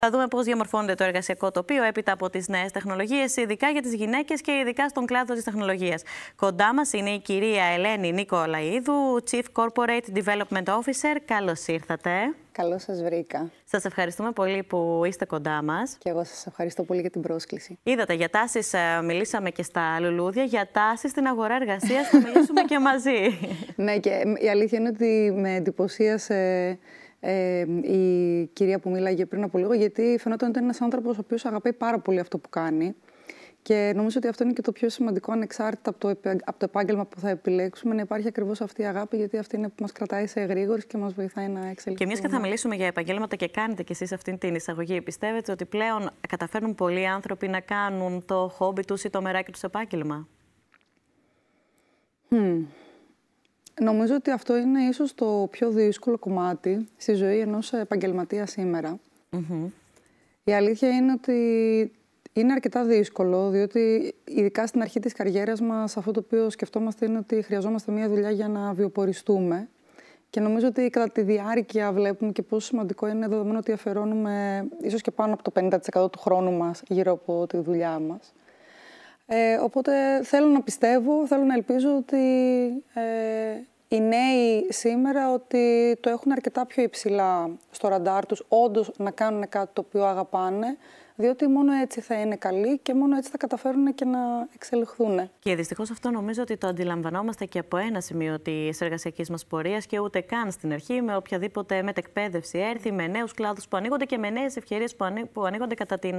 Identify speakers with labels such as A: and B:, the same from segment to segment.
A: Θα δούμε πώς διαμορφώνεται το εργασιακό τοπίο έπειτα από τις νέες τεχνολογίες, ειδικά για τις γυναίκες και ειδικά στον κλάδο της τεχνολογίας. Κοντά μας είναι η κυρία Ελένη Νικολαίδου, Chief Corporate Development Officer. Καλώς ήρθατε. Καλώς σας βρήκα. Σας ευχαριστούμε πολύ που είστε κοντά
B: μας. Και εγώ σας ευχαριστώ πολύ για την πρόσκληση.
A: Είδατε, για τάσεις ε, μιλήσαμε και στα λουλούδια. Για τάσεις στην αγορά εργασίας θα μιλήσουμε και μαζί.
B: ναι, και η αλήθεια είναι ότι με εντυπωσίασε ε, η κυρία που μίλαγε πριν από λίγο, γιατί φαινόταν ότι είναι ένας άνθρωπος ο οποίος αγαπάει πάρα πολύ αυτό που κάνει. Και νομίζω ότι αυτό είναι και το πιο σημαντικό, ανεξάρτητα από το, από το επάγγελμα που θα επιλέξουμε, να υπάρχει ακριβώς αυτή η αγάπη, γιατί αυτή είναι που μας κρατάει σε γρήγορη και μας βοηθάει να εξελιχθούμε. Και εμείς και θα
A: μιλήσουμε για επαγγέλματα και κάνετε κι εσείς αυτή την εισαγωγή, πιστεύετε ότι πλέον καταφέρνουν πολλοί άνθρωποι να κάνουν το χόμπι τους ή το μεράκι τους επάγγελμα.
B: Hmm. Νομίζω ότι αυτό είναι ίσως το πιο δύσκολο κομμάτι στη ζωή ενός επαγγελματία σήμερα. Η αλήθεια είναι ότι είναι αρκετά δύσκολο, διότι ειδικά στην αρχή της καριέρας μας αυτό το οποίο σκεφτόμαστε είναι ότι χρειαζόμαστε μια δουλειά για να βιοποριστούμε. Και νομίζω ότι κατά τη διάρκεια βλέπουμε και πόσο σημαντικό είναι δεδομένο ότι αφαιρώνουμε ίσως και πάνω από το 50% του χρόνου μας γύρω από τη δουλειά μας. Ε, οπότε θέλω να πιστεύω, θέλω να ελπίζω ότι ε, οι νέοι σήμερα ότι το έχουν αρκετά πιο υψηλά στο ραντάρ τους, όντως να κάνουν κάτι το οποίο αγαπάνε, διότι μόνο έτσι θα είναι καλοί και μόνο έτσι θα καταφέρουν και να εξελιχθούν.
A: Και δυστυχώς αυτό νομίζω ότι το αντιλαμβανόμαστε και από ένα σημείο τη εργασιακή μας πορείας και ούτε καν στην αρχή με οποιαδήποτε μετεκπαίδευση έρθει, με νέους κλάδους που ανοίγονται και με νέες ευκαιρίες που ανοίγονται κατά τη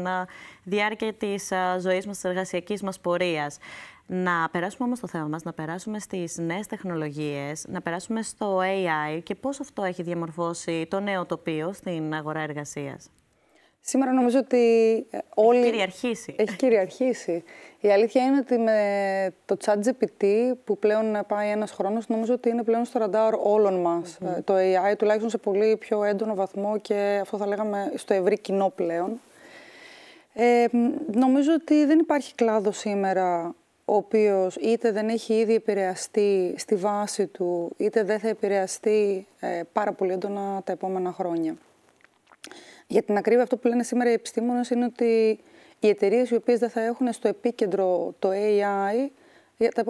A: διάρκεια της ζωής μας, της εργασιακής μας πορείας. Να περάσουμε όμως το θέμα μας, να περάσουμε στις νέες τεχνολογίες, να περάσουμε στο AI και πώς αυτό έχει διαμορφώσει το νέο τοπίο στην αγορά εργασίας.
B: Σήμερα νομίζω ότι ε, όλοι... Έχει κυριαρχήσει. Έχει κυριαρχήσει. Η αλήθεια είναι ότι με το ChatGPT που πλέον πάει ένας χρόνος, νομίζω ότι είναι πλέον στο ραντάρ όλων μας. Mm-hmm. Το AI τουλάχιστον σε πολύ πιο έντονο βαθμό και αυτό θα λέγαμε στο ευρύ κοινό πλέον. Ε, νομίζω ότι δεν υπάρχει κλάδος σήμερα ο οποίος είτε δεν έχει ήδη επηρεαστεί στη βάση του, είτε δεν θα επηρεαστεί ε, πάρα πολύ έντονα τα επόμενα χρόνια. Για την ακρίβεια, αυτό που λένε σήμερα οι επιστήμονες είναι ότι οι εταιρείες οι οποίες δεν θα έχουν στο επίκεντρο το AI,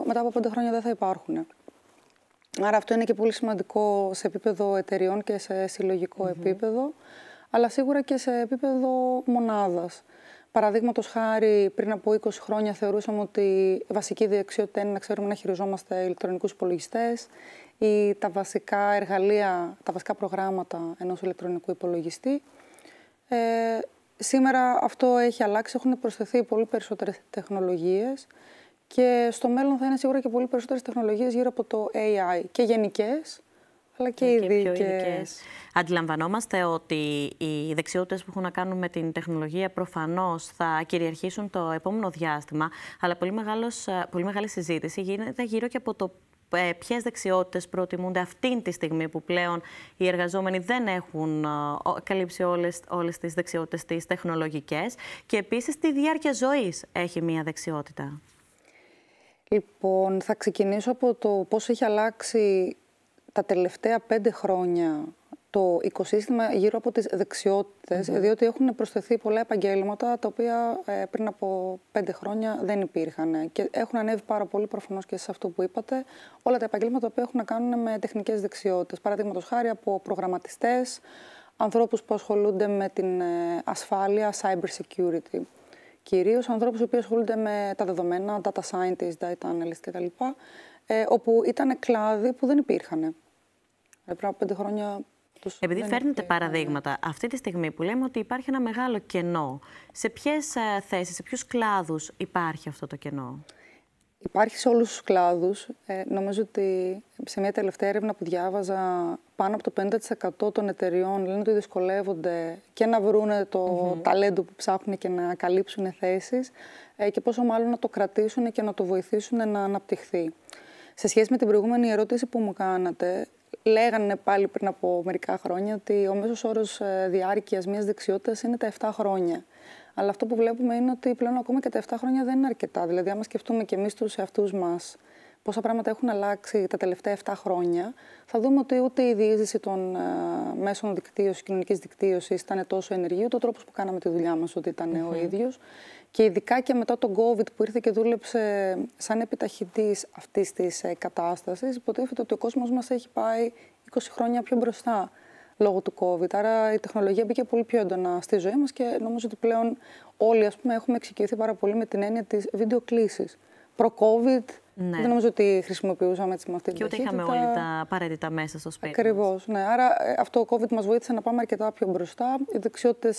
B: μετά από πέντε χρόνια δεν θα υπάρχουν. Άρα αυτό είναι και πολύ σημαντικό σε επίπεδο εταιριών και σε συλλογικο επίπεδο, αλλά σίγουρα και σε επίπεδο μονάδας. Παραδείγματος χάρη, πριν από 20 χρόνια θεωρούσαμε ότι η βασική δεξιότητα είναι να ξέρουμε να χειριζόμαστε ηλεκτρονικούς υπολογιστές ή τα βασικά εργαλεία, τα βασικά προγράμματα ενός ηλεκτρονικού υπολογιστή. Ε, σήμερα αυτό έχει αλλάξει, έχουν προσθεθεί πολύ περισσότερες τεχνολογίες και στο μέλλον θα είναι σίγουρα και πολύ περισσότερες τεχνολογίες γύρω από το AI και γενικές, αλλά και, ναι, και οι
A: Αντιλαμβανόμαστε ότι οι δεξιότητες που έχουν να κάνουν με την τεχνολογία προφανώς θα κυριαρχήσουν το επόμενο διάστημα, αλλά πολύ, μεγάλος, πολύ μεγάλη συζήτηση γίνεται γύρω και από το ε, ποιες δεξιότητες προτιμούνται αυτή τη στιγμή που πλέον οι εργαζόμενοι δεν έχουν ε, καλύψει όλες όλες τις δεξιότητες τις τεχνολογικές. Και επίσης, τη διάρκεια ζωής έχει μία δεξιότητα.
B: Λοιπόν, θα ξεκινήσω από το πώς έχει αλλάξει τα τελευταία πέντε χρόνια το οικοσύστημα γύρω από τις δεξιοτητες διότι έχουν προσθεθεί πολλά επαγγέλματα τα οποία ε, πριν από πέντε χρόνια δεν υπήρχαν και έχουν ανέβει πάρα πολύ προφανώς και σε αυτό που είπατε όλα τα επαγγέλματα που έχουν να κάνουν με τεχνικές δεξιότητες. Παραδείγματος χάρη από προγραμματιστές, ανθρώπους που ασχολούνται με την ε, ασφάλεια, cyber security. Κυρίως ανθρώπους που ασχολούνται με τα δεδομένα, data scientists, data analyst κτλ. Ε, όπου ήταν κλάδοι που δεν υπήρχαν. Ε, πριν από πέντε χρόνια επειδή φέρνετε
A: ναι. παραδείγματα, αυτή τη στιγμή που λέμε ότι υπάρχει ένα μεγάλο κενό, σε ποιες θέσεις, σε ποιους κλάδους υπάρχει αυτό το κενό.
B: Υπάρχει σε όλους τους κλάδους. Ε, νομίζω ότι σε μια τελευταία έρευνα που διάβαζα, πάνω από το 50% των εταιριών λένε ότι δυσκολεύονται και να βρούν το mm ταλέντο που ψάχνουν και να καλύψουν θέσεις ε, και πόσο μάλλον να το κρατήσουν και να το βοηθήσουν να αναπτυχθεί. Σε σχέση με την προηγούμενη ερώτηση που μου κάνατε, Λέγανε πάλι πριν από μερικά χρόνια ότι ο μέσος όρος ε, διάρκειας μιας δεξιότητας είναι τα 7 χρόνια. Αλλά αυτό που βλέπουμε είναι ότι πλέον ακόμα και τα 7 χρόνια δεν είναι αρκετά. Δηλαδή, άμα σκεφτούμε και εμείς τους εαυτούς μας πόσα πράγματα έχουν αλλάξει τα τελευταία 7 χρόνια, θα δούμε ότι ούτε η διείσδυση των ε, μέσων δικτύωσης, κοινωνικής δικτύωσης ήταν τόσο ενεργή, ούτε ο τρόπος που κάναμε τη δουλειά μας ότι ο ίδιος. Και ειδικά και μετά τον COVID που ήρθε και δούλεψε σαν επιταχυντή αυτής της ε, κατάστασης, υποτίθεται ότι ο κόσμος μας έχει πάει 20 χρόνια πιο μπροστά λόγω του COVID. Άρα η τεχνολογία μπήκε πολύ πιο έντονα στη ζωή μας και νομίζω ότι πλέον όλοι ας έχουμε εξοικειωθεί πάρα πολύ με την έννοια βιντεο βιντεοκλήσης. Προ-COVID ναι. Δεν νομίζω ότι χρησιμοποιούσαμε έτσι με αυτή την Και ούτε είχαμε όλοι τα απαραίτητα μέσα στο σπίτι. Ακριβώς. Ναι. Άρα ε, αυτό το COVID μας βοήθησε να πάμε αρκετά πιο μπροστά. Οι δεξιότητες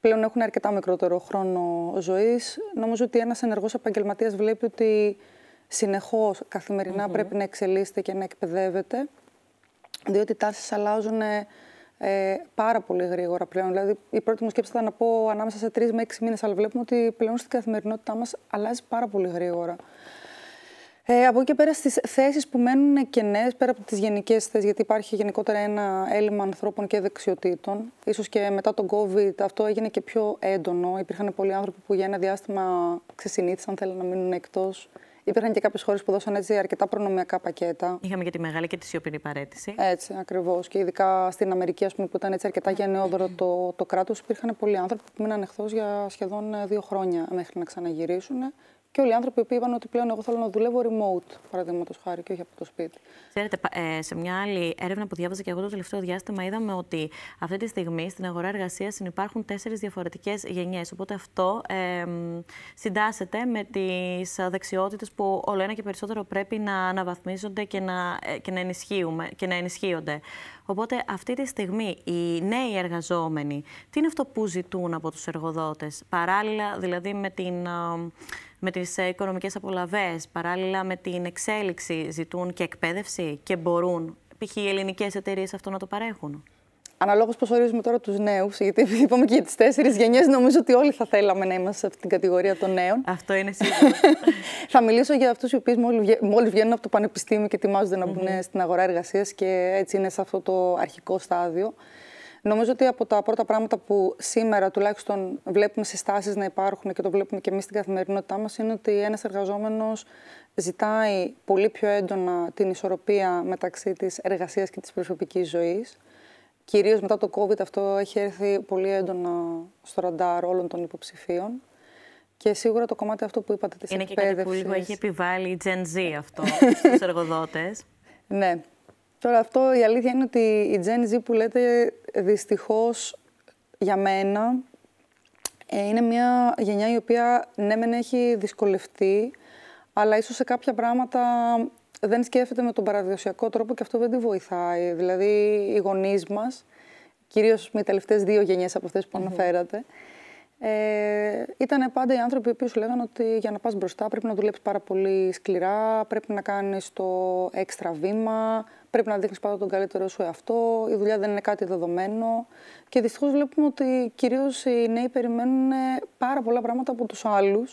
B: πλέον έχουν αρκετά μικρότερο χρόνο ζωής. Νομίζω ότι ένας ενεργός επαγγελματίας βλέπει ότι συνεχώς καθημερινά πρέπει να εξελίσσεται και να εκπαιδεύεται. Διότι οι τάσεις αλλάζουν ε, πάρα πολύ γρήγορα πλέον. Δηλαδή, η πρώτη μου σκέψη ήταν να πω ανάμεσα σε τρεις με έξι μήνες, αλλά βλέπουμε ότι πλέον στην καθημερινότητά μας αλλάζει πάρα πολύ γρήγορα. Ε, από εκεί και πέρα στις θέσεις που μένουν κενέ πέρα από τις γενικές θέσεις, γιατί υπάρχει γενικότερα ένα έλλειμμα ανθρώπων και δεξιοτήτων. Ίσως και μετά τον COVID αυτό έγινε και πιο έντονο. Υπήρχαν πολλοί άνθρωποι που για ένα διάστημα ξεσυνήθησαν, θέλαν να μείνουν εκτός. Υπήρχαν και κάποιες χώρες που δώσαν έτσι αρκετά προνομιακά πακέτα.
A: Είχαμε και τη μεγάλη και τη σιωπηρή παρέτηση.
B: Έτσι, ακριβώς. Και ειδικά στην Αμερική, ας πούμε, που ήταν έτσι αρκετά γενναιόδωρο το, το κράτος, υπήρχαν πολλοί άνθρωποι που μείναν εκτός για σχεδόν ε, δύο χρόνια μέχρι να ξαναγυρίσουν. Και όλοι οι άνθρωποι που είπαν ότι πλέον εγώ θέλω να δουλεύω remote, παραδείγματος χάρη, και όχι από το σπίτι.
A: Ξέρετε, ε, σε μια άλλη έρευνα που διάβαζα και εγώ το τελευταίο διάστημα, είδαμε ότι αυτή τη στιγμή στην αγορά εργασίας υπάρχουν τέσσερις διαφορετικές γενιές. Οπότε αυτό ε, συντάσσεται με τις δεξιότητες που όλο ένα και περισσότερο πρέπει να αναβαθμίζονται και να, ε, και να, και να ενισχύονται. Οπότε αυτή τη στιγμή οι νέοι εργαζόμενοι, τι είναι αυτό που ζητούν από τους εργοδότες, παράλληλα δηλαδή με την με τις ε, οικονομικές απολαβές, παράλληλα με την εξέλιξη, ζητούν και εκπαίδευση και μπορούν π.χ. οι ελληνικές
B: εταιρείες αυτό να το παρέχουν. Αναλόγως πώς ορίζουμε τώρα τους νέους, γιατί είπαμε και για τις τέσσερις γενιές, νομίζω ότι όλοι θα θέλαμε να είμαστε σε αυτήν την κατηγορία των νέων. Αυτό είναι σίγουρο. θα μιλήσω για αυτούς οι οποίοι μόλι βγαίνουν από το πανεπιστήμιο και ετοιμάζονται να μπουν στην αγορά εργασίας και έτσι είναι σε αυτό το αρχικό στάδιο. Νομίζω ότι από τα πρώτα πράγματα που σήμερα τουλάχιστον βλέπουμε συστάσεις να υπάρχουν και το βλέπουμε και εμείς στην καθημερινότητά μας είναι ότι ένας εργαζόμενος ζητάει πολύ πιο έντονα την ισορροπία μεταξύ της εργασίας και της προσωπικής ζωής. Κυρίως μετά το COVID αυτό έχει έρθει πολύ έντονα στο ραντάρ όλων των υποψηφίων. Και σίγουρα το κομμάτι αυτό που είπατε της εκπαίδευση. Είναι και κάτι που έχει
A: επιβάλει η Gen Z αυτό στους εργοδότες.
B: Ναι, Τώρα αυτό η αλήθεια είναι ότι η Gen Z που λέτε δυστυχώς για μένα ε, είναι μια γενιά η οποία ναι μεν έχει δυσκολευτεί αλλά ίσως σε κάποια πράγματα δεν σκέφτεται με τον παραδοσιακό τρόπο και αυτό δεν τη βοηθάει. Δηλαδή οι γονείς μας, κυρίως με οι τελευταίες δύο γενιές από αυτές που αναφέρατε, ε, ήταν πάντα οι άνθρωποι που σου λέγανε ότι για να πας μπροστά πρέπει να δουλέψεις πάρα πολύ σκληρά, πρέπει να κάνεις το έξτρα βήμα, Πρέπει να δείχνεις πάντα τον καλύτερό σου εαυτό. Η δουλειά δεν είναι κάτι δεδομένο. Και δυστυχώς βλέπουμε ότι κυρίως οι νέοι περιμένουν πάρα πολλά πράγματα από τους άλλους,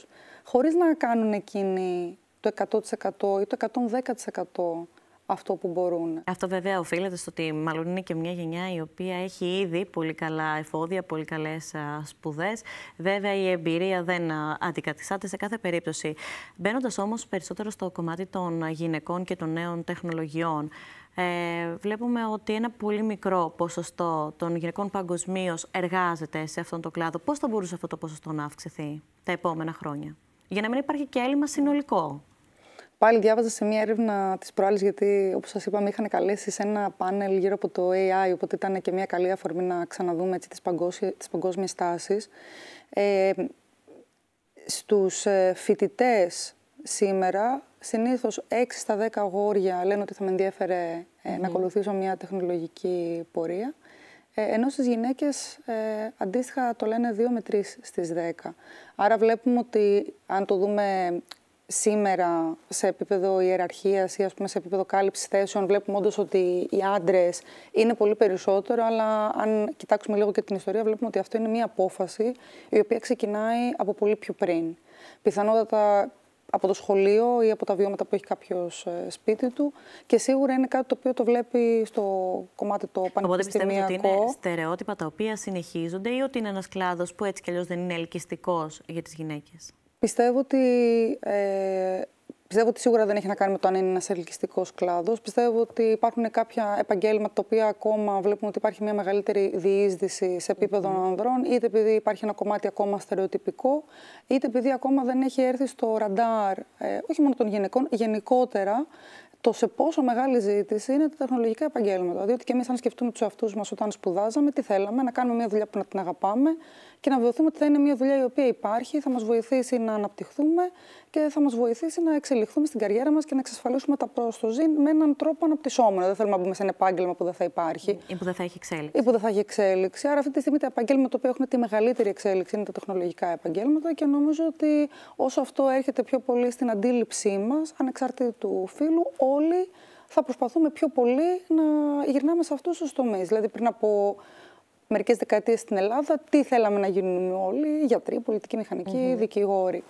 B: χωρίς να κάνουν εκείνοι το 100% ή το 110% αυτό που μπορούν.
A: Αυτό βέβαια οφείλεται στο ότι μάλλον είναι και μια γενιά η οποία έχει ήδη πολύ καλά εφόδια, πολύ καλές σπουδές. Βέβαια η εμπειρία δεν αντικαθιστάται σε κάθε περίπτωση. Μπαίνοντας όμως περισσότερο στο κομμάτι των γυναικών και των νέων τεχνολογιών, ε, βλέπουμε ότι ένα πολύ μικρό ποσοστό των γυναικών παγκοσμίως εργάζεται σε αυτόν τον κλάδο. Πώς θα μπορούσε αυτό το ποσοστό να αυξηθεί τα επόμενα χρόνια, για να μην υπάρχει και έλλειμμα συνολικό.
B: Πάλι διάβαζα σε μία έρευνα της προάλλης, γιατί όπως σας είπαμε, είχαν καλέσει σε ένα πάνελ γύρω από το AI. Οπότε ήταν και μία καλή αφορμή να ξαναδούμε τι παγκόσμιες τάσεις. Ε, Στους ε, φοιτητές σήμερα, συνήθως 6 στα 10 αγόρια λένε ότι θα με ενδιαφέρε mm ε, να ακολουθήσω μία τεχνολογική πορεία. Ε, ενώ στις γυναίκες ε, αντίστοιχα το λένε 2 με 3 στις 10. Άρα βλέπουμε ότι αν το δούμε σήμερα σε επίπεδο ιεραρχίας, ή ας πούμε σε επίπεδο κάλυψης θέσεων βλέπουμε όντως ότι οι άντρες είναι πολύ περισσότερο, αλλά αν κοιτάξουμε λίγο και την ιστορία βλέπουμε ότι αυτό είναι μια απόφαση η οποία ξεκινάει από πολύ πιο πριν. Πιθανότατα από το σχολείο ή από τα βιώματα που έχει κάποιος ε, σπίτι του. Και σίγουρα είναι κάτι το οποίο το βλέπει στο κομμάτι το πανεπιστημιακό. Οπότε πιστεύετε ότι
A: είναι στερεότυπα τα οποία συνεχίζονται ή ότι είναι ένας κλάδος που έτσι κι αλλιώς δεν είναι ελκυστικός για τις γυναίκες.
B: Πιστεύω ότι, ε, πιστεύω ότι σίγουρα δεν έχει να κάνει με το αν είναι ένας ελκυστικός κλάδος. Πιστεύω ότι υπάρχουν κάποια επαγγέλματα τα οποία ακόμα βλέπουμε ότι υπάρχει μια μεγαλύτερη διείσδυση σε επίπεδο mm-hmm. ανδρών, είτε επειδή υπάρχει ένα κομμάτι ακόμα στερεοτυπικό, είτε επειδή ακόμα δεν έχει έρθει στο ραντάρ, ε, όχι μόνο των γυναικών, γενικότερα το σε πόσο μεγάλη ζήτηση είναι τα τεχνολογικά επαγγέλματα. Διότι και εμείς, αν σκεφτούμε τους εαυτούς μας όταν σπουδάζαμε, τι θέλαμε, να κάνουμε μια δουλειά που να την αγαπάμε και να βεβαιωθούμε ότι θα είναι μια δουλειά η οποία υπάρχει, θα μας βοηθήσει να αναπτυχθούμε και θα μας βοηθήσει να εξελιχθούμε στην καριέρα μας και να εξασφαλίσουμε τα πρόστοζη με έναν τρόπο αναπτυσσόμενο. Δεν θέλουμε να μπούμε σε ένα επάγγελμα που δεν θα υπάρχει. ή που δεν θα έχει εξέλιξη. Ή που δεν θα έχει εξέλιξη. Άρα, αυτή τη στιγμή τα επαγγέλματα που έχουν τη μεγαλύτερη εξέλιξη είναι τα τεχνολογικά επαγγέλματα και νομίζω ότι όσο αυτό έρχεται πιο πολύ στην αντίληψή μας, ανεξαρτήτου του φύλου, όλοι θα προσπαθούμε πιο πολύ να γυρνάμε σε αυτούς τους τομείς. Δηλαδή, πριν από μερικές δεκαετίες στην Ελλάδα, τι θέλαμε να γίνουμε όλοι, γιατροί, πολιτικοί, μηχανικοί, δικηγόροι.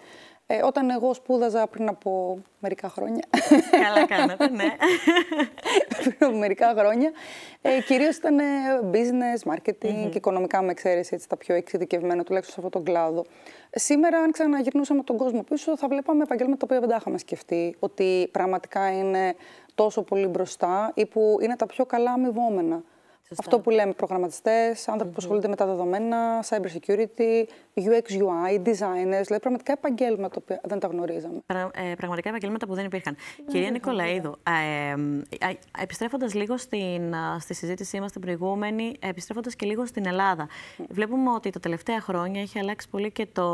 B: Ε, όταν εγώ σπούδαζα πριν από μερικά χρόνια. Καλά κάνατε, ναι. πριν από μερικά χρόνια. Ε, Κυρίως ήταν ε, business, marketing και οικονομικά, με εξαίρεση έτσι, τα πιο εξειδικευμένα τουλάχιστον σε αυτόν τον κλάδο. Σήμερα, αν ξαναγυρνούσαμε τον κόσμο πίσω, θα βλέπαμε επαγγέλματα τα οποία δεν τα είχαμε σκεφτεί. Ότι πραγματικά είναι τόσο πολύ μπροστά ή που είναι τα πιο καλά αμοιβόμενα. Αυτό που λέμε, προγραμματιστές, άνθρωποι που ασχολούνται με τα δεδομένα, cyber security, UX, UI, designers, δηλαδή πραγματικά επαγγέλματα που δεν τα γνωρίζαμε.
A: Ε, πραγματικά επαγγέλματα που δεν υπηρχαν ναι, Κυρία Νικολαίδου, ε, ε, επιστρέφοντας λίγο στην, στη συζήτησή μας την προηγούμενη, επιστρέφοντας και λίγο στην ελλαδα ναι. βλέπουμε ότι τα τελευταία χρόνια έχει αλλάξει πολύ και το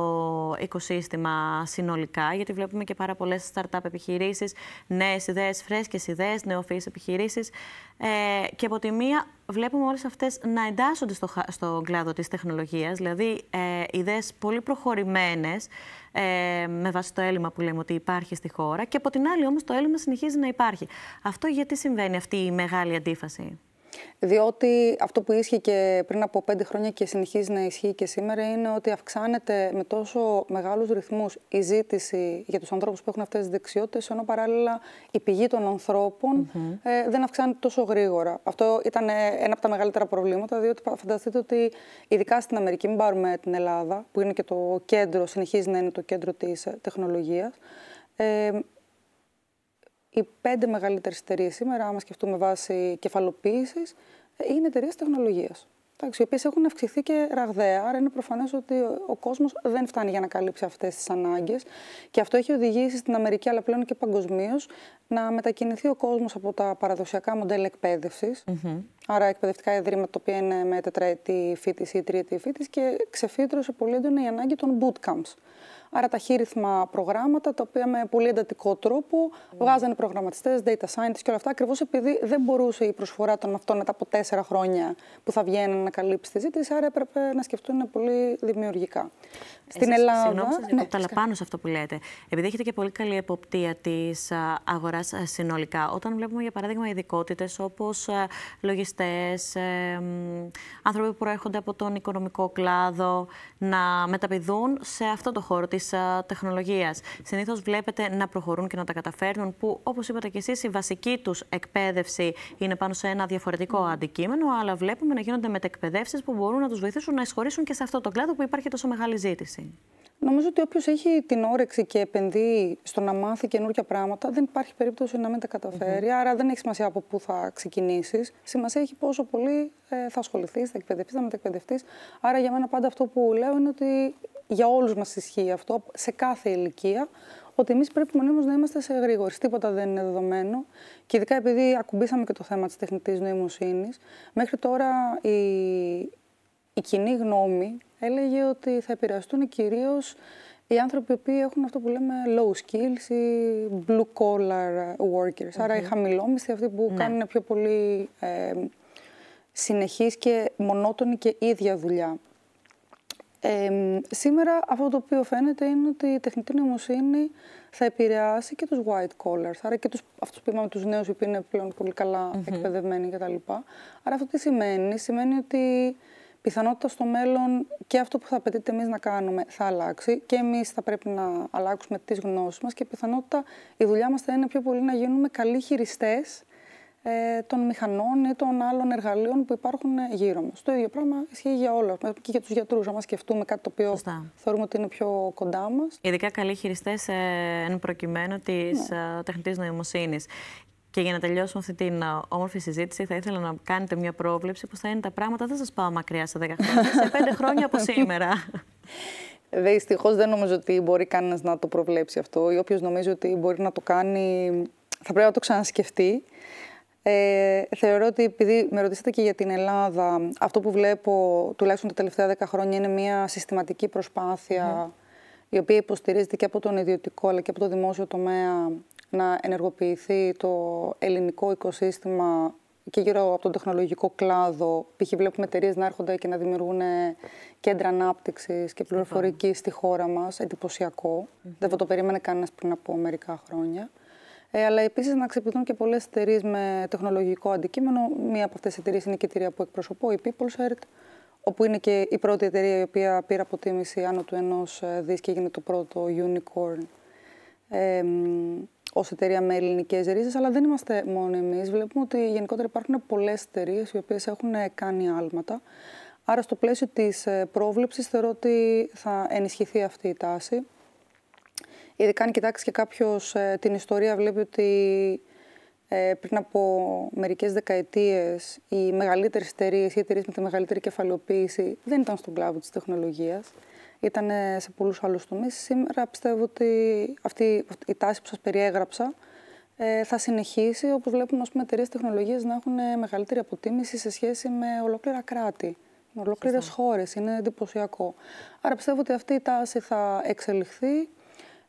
A: οικοσύστημα συνολικά, γιατί βλέπουμε και πάρα πολλές startup επιχειρήσεις, νέες ιδέες, φρέσκες ιδέες, νεοφυείς επιχειρήσεις. Ε, και από τη μία βλέπουμε όλες αυτές να εντάσσονται στο, στον κλάδο της τεχνολογίας, δηλαδή ε, ιδέες πολύ προχωρημένες ε, με βάση το έλλειμμα που λέμε ότι υπάρχει στη χώρα και από την άλλη όμως το έλλειμμα συνεχίζει να υπάρχει. Αυτό γιατί συμβαίνει αυτή η μεγάλη αντίφαση.
B: Διότι αυτό που ίσχυε και πριν από πέντε χρόνια και συνεχίζει να ισχύει και σήμερα είναι ότι αυξάνεται με τόσο μεγάλους ρυθμούς η ζήτηση για τους ανθρώπους που έχουν αυτές τις δεξιότητες, ενώ παράλληλα η πηγή των ανθρωπων ε, δεν αυξάνεται τόσο γρήγορα. Αυτό ήταν ε, ένα από τα μεγαλύτερα προβλήματα, διότι φανταστείτε ότι ειδικά στην Αμερική, μην πάρουμε την Ελλάδα, που είναι και το κέντρο, συνεχίζει να είναι το κέντρο της ε, τεχνολογίας, ε, οι πέντε μεγαλύτερες εταιρείες σήμερα, άμα σκεφτούμε βάση κεφαλοποίησης, είναι εταιρείες τεχνολογίας. Οι οποίες έχουν αυξηθεί και ραγδαία, άρα είναι προφανές ότι ο κόσμος δεν φτάνει για να καλύψει αυτές τις ανάγκες. Και αυτό έχει οδηγήσει στην Αμερική, αλλά πλέον και παγκοσμίως, να μετακινηθεί ο κόσμος από τα παραδοσιακά μοντέλα εκπαίδευσης. Mm-hmm. Άρα, εκπαιδευτικά ιδρύματα, τα οποία είναι με τετραετή φίτηση ή τριετή φίτηση, και ξεφύτρωσε πολύ έντονα η ανάγκη των bootcamps. Άρα ταχύρυθμα προγράμματα, τα οποία με πολύ εντατικό τρόπο mm. βγάζανε προγραμματιστές, data scientists και όλα αυτά, ακριβώς επειδή δεν μπορούσε η προσφορά των αυτών μετά από τέσσερα χρόνια που θα βγαίνουν να καλύψει τη ζήτηση. Άρα έπρεπε να σκεφτούν πολύ δημιουργικά. Ε, Στην Ελλάδα. Συγγνώμη, ναι, αλλά
A: πάνω σε αυτό που λέτε. Επειδή έχετε και πολύ καλή εποπτεία της αγορά συνολικά, όταν βλέπουμε για παράδειγμα ειδικότητες όπως λογιστές, ε, άνθρωποι που προέρχονται από τον οικονομικό κλάδο να μεταπηδούν σε αυτό το χώρο της τεχνολογίας. Συνήθως βλέπετε να προχωρούν και να τα καταφέρνουν, που όπως είπατε και εσείς, η βασική τους εκπαίδευση είναι πάνω σε ένα διαφορετικό ναι. αντικείμενο, αλλά βλέπουμε να γίνονται μετεκπαιδεύσεις που μπορούν να τους βοηθήσουν να εισχωρήσουν και σε αυτό το κλάδο που υπάρχει τόσο μεγάλη ζήτηση.
B: Νομίζω ότι όποιος έχει την όρεξη και επενδύει στο να μάθει καινούργια πράγματα, δεν υπάρχει περίπτωση να μην τα καταφερει Άρα δεν έχει σημασία από πού θα ξεκινήσεις. Σημασία έχει πόσο πολύ ε, θα ασχοληθείς, θα εκπαιδευτείς, θα μετεκπαιδευτείς. Άρα για μένα πάντα αυτό που λέω είναι ότι για όλους μας ισχύει αυτό, σε κάθε ηλικία, ότι εμείς πρέπει μονίμως να είμαστε σε γρήγορη. Τίποτα δεν είναι δεδομένο. Και ειδικά επειδή ακουμπήσαμε και το θέμα της τεχνητής νοημοσύνης, μέχρι τώρα η, η κοινή γνώμη έλεγε ότι θα επηρεαστούν κυρίως οι άνθρωποι που έχουν αυτό που λέμε low skills ή blue collar workers. mm Άρα οι χαμηλόμιστοι, αυτοί που ναι. κάνουν πιο πολύ ε, συνεχής και μονότονη και ίδια δουλειά. Ε, σήμερα αυτό το οποίο φαίνεται είναι ότι η τεχνητή νοημοσύνη θα επηρεάσει και τους white collars, άρα και τους, αυτούς που είπαμε τους νέους που είναι πλέον πολύ καλά mm -hmm. εκπαιδευμένοι κτλ. Άρα αυτό τι σημαίνει, σημαίνει ότι πιθανότητα στο μέλλον και αυτό που θα απαιτείται εμείς να κάνουμε θα αλλάξει και εμείς θα πρέπει να αλλάξουμε τις γνώσεις μας και πιθανότητα η δουλειά μας θα είναι πιο πολύ να γίνουμε καλοί χειριστές ε, των μηχανών ή των άλλων εργαλείων που υπάρχουν γύρω μας. Το ίδιο πράγμα ισχύει για όλα. Και για τους γιατρούς, άμα σκεφτούμε κάτι το οποίο Σωστά. θεωρούμε ότι είναι πιο κοντά μας.
A: Ειδικά καλοί χειριστές ε, εν προκειμένου της ναι. Ε, τεχνητής νοημοσύνης. Και για να τελειώσουμε αυτή την ε, όμορφη συζήτηση, θα ήθελα να κάνετε μια πρόβλεψη πώ θα είναι τα πράγματα. Δεν σας πάω μακριά σε 10 χρόνια, σε πέντε χρόνια από σήμερα.
B: Δυστυχώς δεν νομίζω ότι μπορεί κανένας να το προβλέψει αυτό. Ή όποιος νομίζει ότι μπορεί να το κάνει, θα πρέπει να το ξανασκεφτεί. Ε, θεωρώ ότι επειδή με ρωτήσατε και για την Ελλάδα, αυτό που βλέπω τουλάχιστον τα τελευταία δέκα χρόνια είναι μια συστηματική προσπάθεια ναι. η οποία υποστηρίζεται και από τον ιδιωτικό αλλά και από το δημόσιο τομέα να ενεργοποιηθεί το ελληνικό οικοσύστημα και γύρω από τον τεχνολογικό κλάδο. Π.χ. βλέπουμε εταιρείες να έρχονται και να δημιουργούν κέντρα ανάπτυξης και πληροφορική στη χώρα μας. Εντυπωσιακό. Mm-hmm. Δεν θα το περίμενε κανένας πριν από μερικά χρόνια. Ε, αλλά επίσης να και πολλές εταιρείες με τεχνολογικό αντικείμενο. Μία από αυτές τις εταιρείες είναι και η εταιρεία που εκπροσωπώ, η PeopleShirt, όπου είναι και η πρώτη εταιρεία η οποία πήρε αποτίμηση άνω του ενός ε, δις και έγινε το πρώτο unicorn. Ε, Ως εταιρεία με ελληνικές ρίζες, αλλά δεν είμαστε μόνοι εμείς. Βλέπουμε ότι γενικότερα υπάρχουν πολλές εταιρείες οι οποίες έχουν ε, κάνει άλματα. Άρα, στο πλαίσιο της ε, πρόβλεψης, θεωρώ ότι θα ενισχυθεί αυτή η τάση. Ειδικά αν κοιτάξεις και κάποιος ε, την ιστορία, βλέπει ότι ε, πριν από μερικές δεκαετίες οι μεγαλύτερες εταιρείες ή εταιρείες με τη μεγαλύτερη κεφαλαιοποίηση δεν ήταν στον κλάδο της τεχνολογίας. Ήταν ε, σε πολλούς άλλους τομείς. Σήμερα πιστεύω ότι αυτή, η τάση που σας περιέγραψα θα συνεχίσει, όπως βλέπουμε, εταιρείες τεχνολογίας να έχουν μεγαλύτερη αποτίμηση σε σχέση με ολόκληρα κράτη. Με ολόκληρες χώρες. Είναι εντυπωσιακό. Άρα πιστεύω ότι αυτή η τάση θα εξελιχθεί.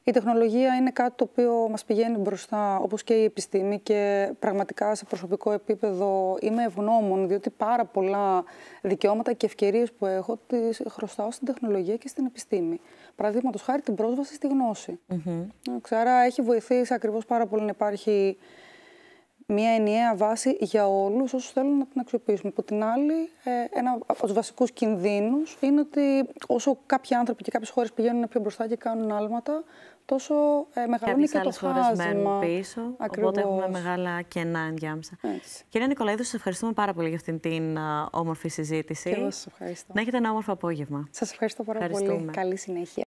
B: Η τεχνολογία είναι κάτι το οποίο μας πηγαίνει μπροστά, όπως και η επιστήμη και πραγματικά σε προσωπικό επίπεδο είμαι ευγνώμων, διότι πάρα πολλά δικαιώματα και ευκαιρίες που έχω τις χρωστάω στην τεχνολογία και στην επιστήμη. Παραδείγματος χάρη την πρόσβαση στη γνώση. Mm έχει βοηθήσει ακριβώς πάρα πολύ να υπάρχει μια ενιαία βάση για όλους όσους θέλουν να την αξιοποιήσουν. Από την άλλη, ε, ένα από τους βασικούς κινδύνους είναι ότι όσο κάποιοι άνθρωποι και κάποιες χώρες πηγαίνουν πιο μπροστά και κάνουν άλματα, τόσο ε, μεγαλώνει και το χάσμα. μένουν πίσω, οπότε έχουμε
A: μεγάλα κενά ενδιάμεσα. Έτσι. Κύριε Νικολαίδου, σας ευχαριστούμε πάρα πολύ για αυτήν την όμορφη συζήτηση. Και εγώ σας ευχαριστώ. Να
B: έχετε ένα όμορφο απόγευμα. Σας ευχαριστώ πάρα πολύ. Καλή συνέχεια.